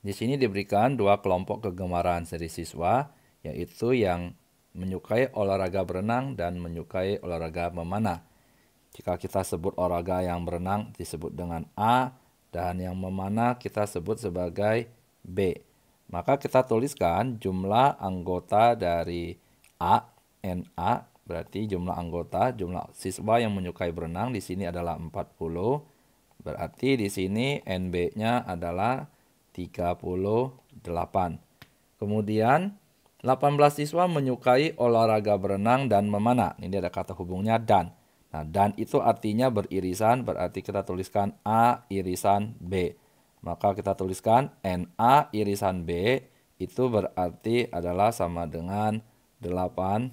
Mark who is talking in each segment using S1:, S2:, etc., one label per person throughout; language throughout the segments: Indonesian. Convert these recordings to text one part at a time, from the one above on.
S1: Di sini diberikan dua kelompok kegemaran seri siswa, yaitu yang menyukai olahraga berenang dan menyukai olahraga memanah. Jika kita sebut olahraga yang berenang disebut dengan A dan yang memanah kita sebut sebagai B. Maka kita tuliskan jumlah anggota dari A, NA berarti jumlah anggota, jumlah siswa yang menyukai berenang di sini adalah 40. Berarti di sini NB-nya adalah 38. Kemudian 18 siswa menyukai olahraga berenang dan memanah. Ini ada kata hubungnya dan. Nah, dan itu artinya beririsan, berarti kita tuliskan A irisan B. Maka kita tuliskan NA irisan B itu berarti adalah sama dengan 18.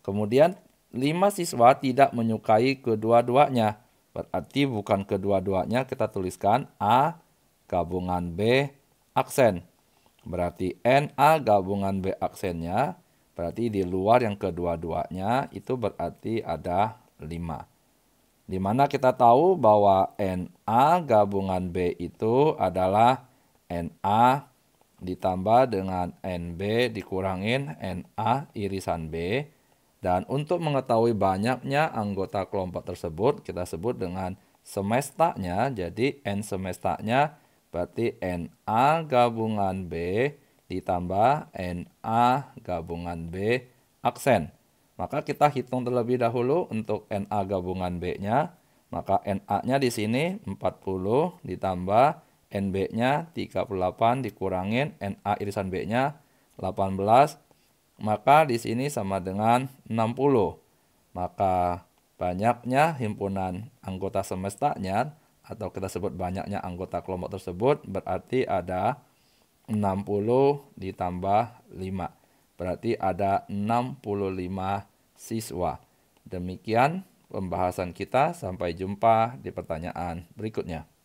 S1: Kemudian 5 siswa tidak menyukai kedua-duanya. Berarti bukan kedua-duanya kita tuliskan A gabungan B aksen. Berarti NA gabungan B aksennya berarti di luar yang kedua-duanya itu berarti ada 5. Di mana kita tahu bahwa NA gabungan B itu adalah NA ditambah dengan NB dikurangin NA irisan B. Dan untuk mengetahui banyaknya anggota kelompok tersebut kita sebut dengan semestanya. Jadi N semestanya Berarti NA gabungan B ditambah NA gabungan B aksen. Maka kita hitung terlebih dahulu untuk NA gabungan B-nya. Maka NA-nya di sini 40 ditambah NB-nya 38 dikurangin NA irisan B-nya 18. Maka di sini sama dengan 60. Maka banyaknya himpunan anggota semestanya atau kita sebut banyaknya anggota kelompok tersebut berarti ada 60 ditambah 5. Berarti ada 65 siswa. Demikian pembahasan kita sampai jumpa di pertanyaan berikutnya.